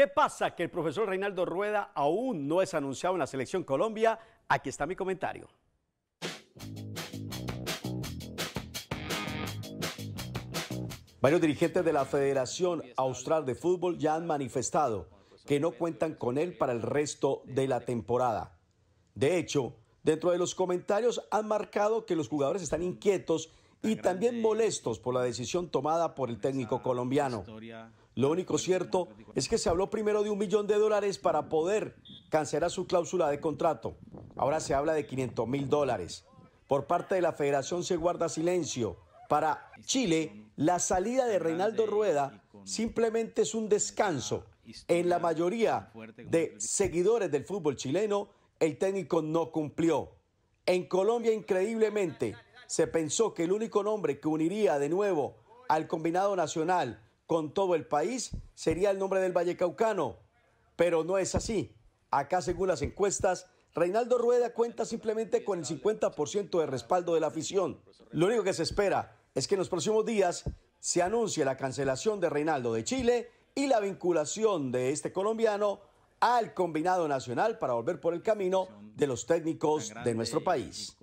¿Qué pasa? Que el profesor Reinaldo Rueda aún no es anunciado en la selección Colombia. Aquí está mi comentario. Varios dirigentes de la Federación Austral de Fútbol ya han manifestado que no cuentan con él para el resto de la temporada. De hecho, dentro de los comentarios han marcado que los jugadores están inquietos y también molestos por la decisión tomada por el técnico colombiano. Lo único cierto es que se habló primero de un millón de dólares para poder cancelar su cláusula de contrato. Ahora se habla de 500 mil dólares. Por parte de la federación se guarda silencio. Para Chile, la salida de Reinaldo Rueda simplemente es un descanso. En la mayoría de seguidores del fútbol chileno, el técnico no cumplió. En Colombia, increíblemente, se pensó que el único nombre que uniría de nuevo al combinado nacional con todo el país sería el nombre del Vallecaucano, pero no es así. Acá, según las encuestas, Reinaldo Rueda cuenta simplemente con el 50% de respaldo de la afición. Lo único que se espera es que en los próximos días se anuncie la cancelación de Reinaldo de Chile y la vinculación de este colombiano al combinado nacional para volver por el camino de los técnicos de nuestro país.